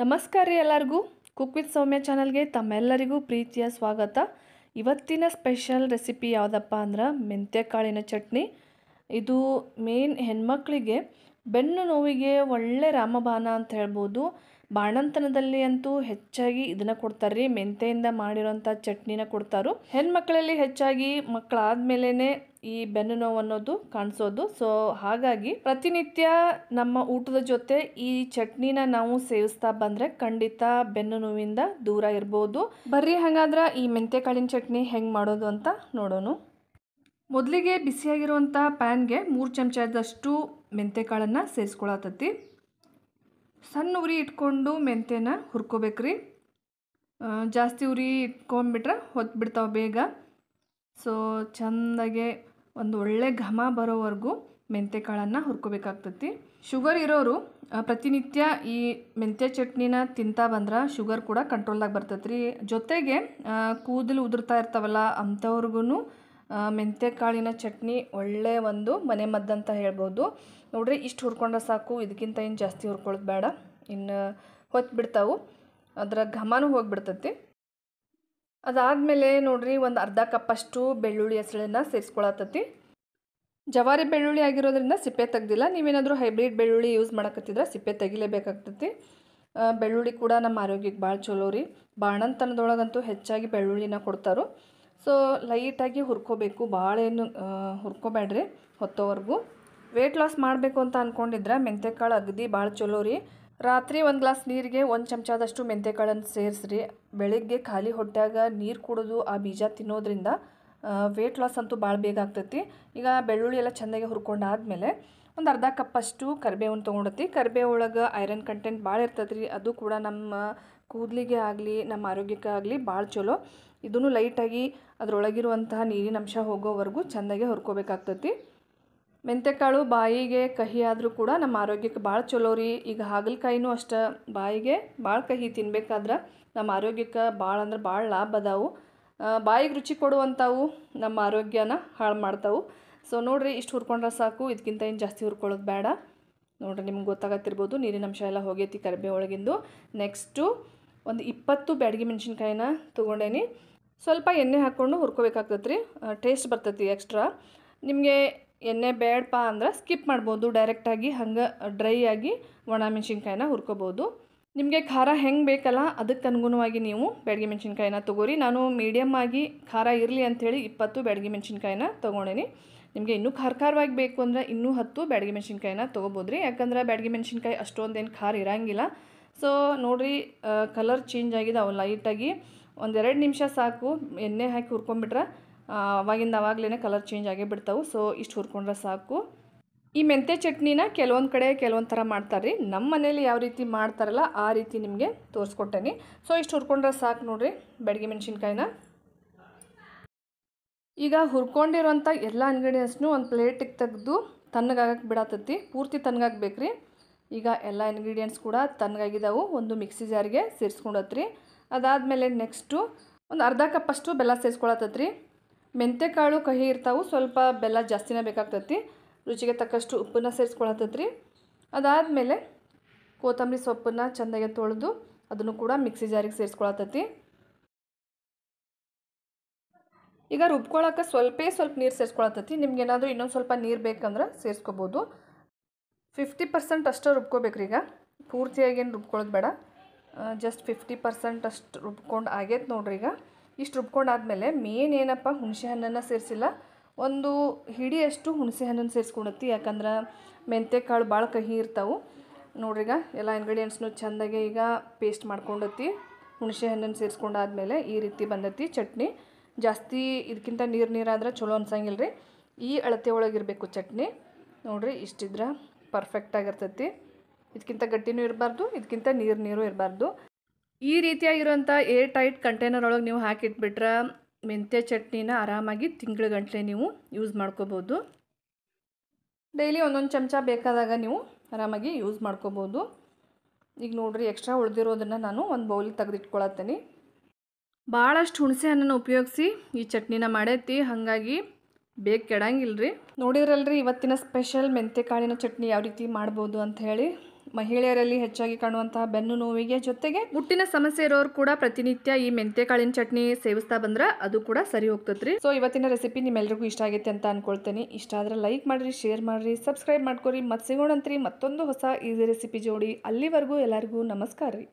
ನಮಸ್ಕಾರ ರೀ ಎಲ್ಲರಿಗೂ ಕುಕ್ ವಿತ್ ಸೌಮ್ಯ ಚಾನಲ್ಗೆ ತಮ್ಮೆಲ್ಲರಿಗೂ ಪ್ರೀತಿಯ ಸ್ವಾಗತ ಇವತ್ತಿನ ಸ್ಪೆಷಲ್ ರೆಸಿಪಿ ಯಾವುದಪ್ಪ ಅಂದ್ರೆ ಮೆಂತ್ಯಕಾಳಿನ ಚಟ್ನಿ ಇದು ಮೇನ್ ಹೆಣ್ಮಕ್ಳಿಗೆ ಬೆನ್ನು ನೋವಿಗೆ ಒಳ್ಳೆ ರಾಮಬಾನ ಅಂತ ಹೇಳ್ಬೋದು ಬಾಣಂತನದಲ್ಲಿ ಅಂತೂ ಹೆಚ್ಚಾಗಿ ಇದನ್ನ ಕೊಡ್ತಾರೆ ರೀ ಮೆಂತೆಯಿಂದ ಮಾಡಿರೋಂಥ ಚಟ್ನಿನ ಕೊಡ್ತಾರೋ ಹೆಣ್ಮಕ್ಳಲ್ಲಿ ಹೆಚ್ಚಾಗಿ ಮಕ್ಕಳಾದ್ಮೇಲೆ ಈ ಬೆನ್ನು ನೋವು ಅನ್ನೋದು ಕಾಣಿಸೋದು ಸೊ ಹಾಗಾಗಿ ಪ್ರತಿನಿತ್ಯ ನಮ್ಮ ಊಟದ ಜೊತೆ ಈ ಚಟ್ನಿನ ನಾವು ಸೇವಿಸ್ತಾ ಬಂದ್ರೆ ಖಂಡಿತ ಬೆನ್ನು ನೋವಿಂದ ದೂರ ಇರ್ಬೋದು ಬರ್ರಿ ಹಂಗಾದ್ರ ಈ ಕಾಳಿನ ಚಟ್ನಿ ಹೆಂಗ್ ಮಾಡೋದು ಅಂತ ನೋಡೋಣ ಮೊದಲಿಗೆ ಬಿಸಿಯಾಗಿರುವಂಥ ಪ್ಯಾನ್ಗೆ ಮೂರು ಚಮಚದಷ್ಟು ಮೆಂತೆಕಾಳನ್ನು ಸೇರಿಸ್ಕೊಳತತಿ ಸಣ್ಣ ಉರಿ ಇಟ್ಕೊಂಡು ಮೆಂತ್ಯನ ರೀ ಜಾಸ್ತಿ ಉರಿ ಇಟ್ಕೊಂಡ್ಬಿಟ್ರೆ ಹೊತ್ತು ಬಿಡ್ತಾವೆ ಬೇಗ ಸೊ ಚೆಂದಾಗೆ ಒಂದು ಒಳ್ಳೆ ಘಮ ಬರೋವರೆಗೂ ಮೆಂತ್ಯ ಕಾಳನ್ನು ಹುರ್ಕೋಬೇಕಾಗ್ತತಿ ಶುಗರ್ ಇರೋರು ಪ್ರತಿನಿತ್ಯ ಈ ಮೆಂತ್ಯ ಚಟ್ನಿನ ತಿಂತಾ ಬಂದ್ರೆ ಶುಗರ್ ಕೂಡ ಕಂಟ್ರೋಲ್ದಾಗ ಬರ್ತೈತೆ ರೀ ಜೊತೆಗೆ ಕೂದಲು ಉದುರ್ತಾ ಇರ್ತಾವಲ್ಲ ಅಂಥವ್ರಿಗೂ ಮೆಂತ್ಯ ಕಾಳಿನ ಚಟ್ನಿ ಒಳ್ಳೆಯ ಒಂದು ಮನೆ ಅಂತ ಹೇಳ್ಬೋದು ನೋಡ್ರಿ ಇಷ್ಟು ಹುರ್ಕೊಂಡ್ರೆ ಸಾಕು ಇದಕ್ಕಿಂತ ಏನು ಜಾಸ್ತಿ ಹುರ್ಕೊಳ್ಳೋದು ಬೇಡ ಇನ್ನು ಹೊತ್ತು ಬಿಡ್ತಾವು ಅದರ ಘಮನೂ ಹೋಗಿಬಿಡ್ತತಿ ಅದಾದಮೇಲೆ ನೋಡ್ರಿ ಒಂದು ಅರ್ಧ ಕಪ್ಪಷ್ಟು ಬೆಳ್ಳುಳ್ಳಿ ಹೆಸಳನ್ನು ಸೇರಿಸ್ಕೊಳತತಿ ಜವಾರಿ ಬೆಳ್ಳುಳ್ಳಿ ಆಗಿರೋದ್ರಿಂದ ಸಿಪ್ಪೆ ತೆಗ್ದಿಲ್ಲ ನೀವೇನಾದರೂ ಹೈಬ್ರಿಡ್ ಬೆಳ್ಳುಳ್ಳಿ ಯೂಸ್ ಮಾಡಕತ್ತಿದ್ರೆ ಸಿಪ್ಪೆ ತೆಗಿಲೇಬೇಕಾಗ್ತತಿ ಬೆಳ್ಳುಳ್ಳಿ ಕೂಡ ನಮ್ಮ ಆರೋಗ್ಯಕ್ಕೆ ಭಾಳ ಚಲೋ ರೀ ಬಾಣಂತನದೊಳಗಂತೂ ಹೆಚ್ಚಾಗಿ ಬೆಳ್ಳುಳ್ಳಿನ ಕೊಡ್ತಾರೋ ಸೊ ಲೈಟಾಗಿ ಹುರ್ಕೋಬೇಕು ಭಾಳ ಏನು ಹುರ್ಕೋಬೇಡ್ರಿ ಹೊತ್ತೋವರೆಗೂ ವೆಯ್ಟ್ ಲಾಸ್ ಮಾಡಬೇಕು ಅಂತ ಅಂದ್ಕೊಂಡಿದ್ರೆ ಮೆಂತ್ಯಕಾಳು ಅಗದಿ ಭಾಳ ಚಲೋ ರೀ ರಾತ್ರಿ ಒಂದು ಗ್ಲಾಸ್ ನೀರಿಗೆ ಒಂದು ಚಮಚದಷ್ಟು ಮೆಂತ್ಯಕಾಳನ್ನು ಸೇರಿಸ್ರಿ ಬೆಳಿಗ್ಗೆ ಖಾಲಿ ಹೊಟ್ಟೆಯಾಗ ನೀರು ಕುಡಿದು ಆ ಬೀಜ ತಿನ್ನೋದ್ರಿಂದ ವೆಯ್ಟ್ ಲಾಸ್ ಅಂತೂ ಭಾಳ ಬೇಗ ಆಗ್ತೈತಿ ಈಗ ಬೆಳ್ಳುಳ್ಳಿ ಎಲ್ಲ ಚೆಂದಾಗಿ ಹುರ್ಕೊಂಡಾದಮೇಲೆ ಒಂದು ಅರ್ಧ ಕಪ್ಪಷ್ಟು ಕರಿಬೇವನ್ನು ತೊಗೊಂಡತಿ ಕರಿಬೇವು ಒಳಗೆ ಐರನ್ ಕಂಟೆಂಟ್ ಭಾಳ ಇರ್ತದೆ ರೀ ಅದು ಕೂಡ ನಮ್ಮ ಕೂದಲಿಗೆ ಆಗಲಿ ನಮ್ಮ ಆರೋಗ್ಯಕ್ಕೆ ಆಗಲಿ ಭಾಳ ಚಲೋ ಇದೂ ಲೈಟಾಗಿ ಅದರೊಳಗಿರುವಂತಹ ನೀರಿನ ಅಂಶ ಹೋಗೋವರೆಗೂ ಚೆಂದಾಗಿ ಹೊರ್ಕೋಬೇಕಾಗ್ತತಿ ಮೆಂತೆಕಾಳು ಬಾಯಿಗೆ ಕಹಿ ಆದರೂ ಕೂಡ ನಮ್ಮ ಆರೋಗ್ಯಕ್ಕೆ ಭಾಳ ಚಲೋ ರೀ ಈಗ ಹಾಗಲಕಾಯಿನೂ ಅಷ್ಟ ಬಾಯಿಗೆ ಭಾಳ ಕಹಿ ತಿನ್ಬೇಕಾದ್ರೆ ನಮ್ಮ ಆರೋಗ್ಯಕ್ಕೆ ಭಾಳ ಅಂದ್ರೆ ಭಾಳ ಲಾಭ ಅದಾವು ಬಾಯಿಗೆ ರುಚಿ ಕೊಡುವಂಥವು ನಮ್ಮ ಆರೋಗ್ಯನ ಹಾಳು ಮಾಡ್ತಾವೆ ಸೊ ನೋಡಿರಿ ಇಷ್ಟು ಹುರ್ಕೊಂಡ್ರೆ ಸಾಕು ಇದಕ್ಕಿಂತ ಏನು ಜಾಸ್ತಿ ಹುರ್ಕೊಳ್ಳೋದು ಬೇಡ ನೋಡಿರಿ ನಿಮ್ಗೆ ಗೊತ್ತಾಗತ್ತಿರ್ಬೋದು ನೀರಿನ ಅಂಶ ಎಲ್ಲ ಹೋಗೈತಿ ಕರಿಬೇ ಒಳಗಿಂದು ನೆಕ್ಸ್ಟು ಒಂದು ಇಪ್ಪತ್ತು ಬ್ಯಾಡಗಿ ಮೆಣಸಿನ್ಕಾಯಿನ ತೊಗೊಂಡೇನಿ ಸ್ವಲ್ಪ ಎಣ್ಣೆ ಹಾಕ್ಕೊಂಡು ಹುರ್ಕೋಬೇಕಾಗ್ತದೆ ರೀ ಟೇಸ್ಟ್ ಬರ್ತೈತಿ ಎಕ್ಸ್ಟ್ರಾ ನಿಮಗೆ ಎಣ್ಣೆ ಬೇಡಪ್ಪ ಅಂದ್ರೆ ಸ್ಕಿಪ್ ಮಾಡ್ಬೋದು ಡೈರೆಕ್ಟಾಗಿ ಹಂಗೆ ಡ್ರೈ ಆಗಿ ಒಣ ಮೆಣಸಿನ್ಕಾಯಿನ ಹುರ್ಕೋಬೋದು ನಿಮಗೆ ಖಾರ ಹೆಂಗೆ ಬೇಕಲ್ಲ ಅದಕ್ಕೆ ಅನುಗುಣವಾಗಿ ನೀವು ಬ್ಯಾಡಗಿ ಮೆಣಸಿನ್ಕಾಯಿನ ತೊಗೋರಿ ನಾನು ಮೀಡಿಯಮ್ ಆಗಿ ಖಾರ ಇರಲಿ ಅಂಥೇಳಿ ಇಪ್ಪತ್ತು ಬ್ಯಾಡಗಿ ಮೆಣಸಿನ್ಕಾಯಿನ ತೊಗೊಂಡೇನಿ ನಿಮಗೆ ಇನ್ನೂ ಖಾರ ಖಾರವಾಗಿ ಬೇಕು ಅಂದರೆ ಇನ್ನೂ ಹತ್ತು ಬ್ಯಾಡಗಿ ಮೆಣಸಿನ್ಕಾಯಿನ ತೊಗೋಬೋದು ರೀ ಯಾಕಂದ್ರೆ ಬ್ಯಾಡಗಿ ಮೆಣಸಿನ್ಕಾಯಿ ಅಷ್ಟೊಂದೇನು ಖಾರ ಇರೋಂಗಿಲ್ಲ ಸೊ ನೋಡಿರಿ ಕಲರ್ ಚೇಂಜ್ ಆಗಿದೆ ಅವು ಲೈಟಾಗಿ ಒಂದೆರಡು ನಿಮಿಷ ಸಾಕು ಎಣ್ಣೆ ಹಾಕಿ ಹುರ್ಕೊಂಬಿಟ್ರೆ ಅವಾಗಿಂದ ಅವಾಗಲೇ ಕಲರ್ ಚೇಂಜ್ ಆಗೇ ಬಿಡ್ತಾವೆ ಸೊ ಇಷ್ಟು ಹುರ್ಕೊಂಡ್ರೆ ಸಾಕು ಈ ಮೆಂತೆ ಚಟ್ನಿನ ಕೆಲವೊಂದು ಕಡೆ ಕೆಲವೊಂದು ಥರ ಮಾಡ್ತಾರೆ ರೀ ನಮ್ಮ ಮನೇಲಿ ಯಾವ ರೀತಿ ಮಾಡ್ತಾರಲ್ಲ ಆ ರೀತಿ ನಿಮಗೆ ತೋರಿಸ್ಕೊಟ್ಟೇನಿ ಸೊ ಇಷ್ಟು ಹುರ್ಕೊಂಡ್ರೆ ಸಾಕು ನೋಡಿರಿ ಬೆಡಗಿ ಮೆಣಸಿನ್ಕಾಯಿನ ಈಗ ಹುರ್ಕೊಂಡಿರುವಂಥ ಎಲ್ಲ ಇಂಗ್ರೀಡಿಯೆಂಟ್ಸ್ನು ಒಂದು ಪ್ಲೇಟಿಗೆ ತೆಗೆದು ತಣ್ಣಗಾಗಕ್ಕೆ ಬಿಡತ್ತತಿ ಪೂರ್ತಿ ರೀ ಈಗ ಎಲ್ಲ ಇಂಗ್ರೀಡಿಯೆಂಟ್ಸ್ ಕೂಡ ತಣ್ಣಗಾಗಿದ್ದಾವೆ ಒಂದು ಮಿಕ್ಸಿ ಜಾರಿಗೆ ಸೇರಿಸ್ಕೊಂಡತ್ರಿ ಅದಾದಮೇಲೆ ನೆಕ್ಸ್ಟು ಒಂದು ಅರ್ಧ ಕಪ್ಪಷ್ಟು ಬೆಲ್ಲ ಮೆಂತ್ಯ ಕಾಳು ಕಹಿ ಇರ್ತಾವೆ ಸ್ವಲ್ಪ ಬೆಲ್ಲ ಜಾಸ್ತಿನೇ ಬೇಕಾಗ್ತತಿ ರುಚಿಗೆ ತಕ್ಕಷ್ಟು ಉಪ್ಪನ್ನ ಸೇರಿಸ್ಕೊಳತ್ತತ್ರಿ ಅದಾದಮೇಲೆ ಕೊತ್ತಂಬರಿ ಸೊಪ್ಪನ್ನು ಚೆಂದಾಗೆ ತೊಳೆದು ಅದನ್ನು ಕೂಡ ಮಿಕ್ಸಿ ಜಾರಿಗೆ ಸೇರಿಸ್ಕೊಳತ್ತೈತಿ ಈಗ ರುಬ್ಕೊಳಕ್ಕೆ ಸ್ವಲ್ಪೇ ಸ್ವಲ್ಪ ನೀರು ಸೇರಿಸ್ಕೊಳತ್ತೈತಿ ನಿಮ್ಗೇನಾದರೂ ಇನ್ನೊಂದು ಸ್ವಲ್ಪ ನೀರು ಬೇಕಂದ್ರೆ ಸೇರಿಸ್ಕೋಬೋದು ಫಿಫ್ಟಿ ಪರ್ಸೆಂಟ್ ಅಷ್ಟೇ ರುಬ್ಕೋಬೇಕ್ರಿ ಈಗ ಪೂರ್ತಿಯಾಗೇನು ರುಬ್ಕೊಳ್ಳೋದು ಬೇಡ ಜಸ್ಟ್ ಫಿಫ್ಟಿ ಪರ್ಸೆಂಟ್ ಅಷ್ಟು ರುಬ್ಕೊಂಡು ಆಗೈತೆ ನೋಡ್ರಿ ಈಗ ಇಷ್ಟು ರುಬ್ಕೊಂಡಾದಮೇಲೆ ಮೇನ್ ಏನಪ್ಪ ಹುಣಸೆ ಹಣ್ಣನ್ನು ಸೇರಿಸಿಲ್ಲ ಒಂದು ಹಿಡಿಯಷ್ಟು ಹುಣಸೆ ಹಣ್ಣನ್ನು ಸೇರಿಸ್ಕೊಳತ್ತಿ ಯಾಕಂದ್ರೆ ಕಾಳು ಭಾಳ ಕಹಿ ಇರ್ತಾವೆ ಈಗ ಎಲ್ಲ ಇಂಗ್ರೀಡಿಯೆಂಟ್ಸ್ನು ಚೆಂದಾಗೆ ಈಗ ಪೇಸ್ಟ್ ಮಾಡ್ಕೊಂಡತಿ ಹುಣಸೆ ಹಣ್ಣನ್ನು ಸೇರಿಸ್ಕೊಂಡಾದ್ಮೇಲೆ ಈ ರೀತಿ ಬಂದತಿ ಚಟ್ನಿ ಜಾಸ್ತಿ ಇದಕ್ಕಿಂತ ನೀರು ನೀರಾದ್ರೆ ಚಲೋ ಅನ್ಸಂಗಿಲ್ಲ ರೀ ಈ ಅಳತೆ ಒಳಗೆ ಇರಬೇಕು ಚಟ್ನಿ ನೋಡಿರಿ ಇಷ್ಟಿದ್ರೆ ಪರ್ಫೆಕ್ಟಾಗಿರ್ತೈತಿ ಇದಕ್ಕಿಂತ ಗಟ್ಟಿನೂ ಇರಬಾರ್ದು ಇದಕ್ಕಿಂತ ನೀರು ನೀರು ಇರಬಾರ್ದು ಈ ರೀತಿಯಾಗಿರುವಂಥ ಏರ್ ಟೈಟ್ ಕಂಟೈನರ್ ಒಳಗೆ ನೀವು ಹಾಕಿಟ್ಬಿಟ್ರೆ ಮೆಂತ್ಯ ಚಟ್ನಿನ ಆರಾಮಾಗಿ ತಿಂಗಳ ಗಂಟಲೆ ನೀವು ಯೂಸ್ ಮಾಡ್ಕೋಬೋದು ಡೈಲಿ ಒಂದೊಂದು ಚಮಚ ಬೇಕಾದಾಗ ನೀವು ಆರಾಮಾಗಿ ಯೂಸ್ ಮಾಡ್ಕೋಬೋದು ಈಗ ನೋಡಿರಿ ಎಕ್ಸ್ಟ್ರಾ ಉಳಿದಿರೋದನ್ನು ನಾನು ಒಂದು ಬೌಲಿಗೆ ತೆಗೆದಿಟ್ಕೊಳತ್ತೀನಿ ಭಾಳಷ್ಟು ಹುಣಸೆ ಹಣ್ಣನ್ನು ಉಪಯೋಗಿಸಿ ಈ ಚಟ್ನಿನ ಮಾಡೈತಿ ಹಾಗಾಗಿ ಬೇಗ ಕೆಡಂಗಿಲ್ರಿ ನೋಡಿದ್ರಲ್ರಿ ಇವತ್ತಿನ ಸ್ಪೆಷಲ್ ಮೆಂತೆಕಾಳಿನ ಚಟ್ನಿ ಯಾವ ರೀತಿ ಮಾಡ್ಬೋದು ಅಂತ ಹೇಳಿ ಮಹಿಳೆಯರಲ್ಲಿ ಹೆಚ್ಚಾಗಿ ಕಾಣುವಂತಹ ಬೆನ್ನು ನೋವಿಗೆ ಜೊತೆಗೆ ಮುಟ್ಟಿನ ಸಮಸ್ಯೆ ಇರೋರು ಕೂಡ ಪ್ರತಿನಿತ್ಯ ಈ ಮೆಂತೆಕಾಳಿನ ಚಟ್ನಿ ಸೇವಿಸ್ತಾ ಬಂದ್ರೆ ಅದು ಕೂಡ ಸರಿ ಹೋಗ್ತತ್ರಿ ಸೊ ಇವತ್ತಿನ ರೆಸಿಪಿ ನಿಮ್ಮೆಲ್ಲರಿಗೂ ಇಷ್ಟ ಆಗೈತೆ ಅಂತ ಅನ್ಕೊಳ್ತೇನೆ ಇಷ್ಟ ಆದ್ರೆ ಲೈಕ್ ಮಾಡ್ರಿ ಶೇರ್ ಮಾಡ್ರಿ ಸಬ್ಸ್ಕ್ರೈಬ್ ಮಾಡ್ಕೊರಿ ಮತ್ತೆ ಸಿಗೋಣಂತ್ರಿ ಮತ್ತೊಂದು ಹೊಸ ಈಸಿ ರೆಸಿಪಿ ಜೋಡಿ ಅಲ್ಲಿವರೆಗೂ ಎಲ್ಲರಿಗೂ ನಮಸ್ಕಾರ ರೀ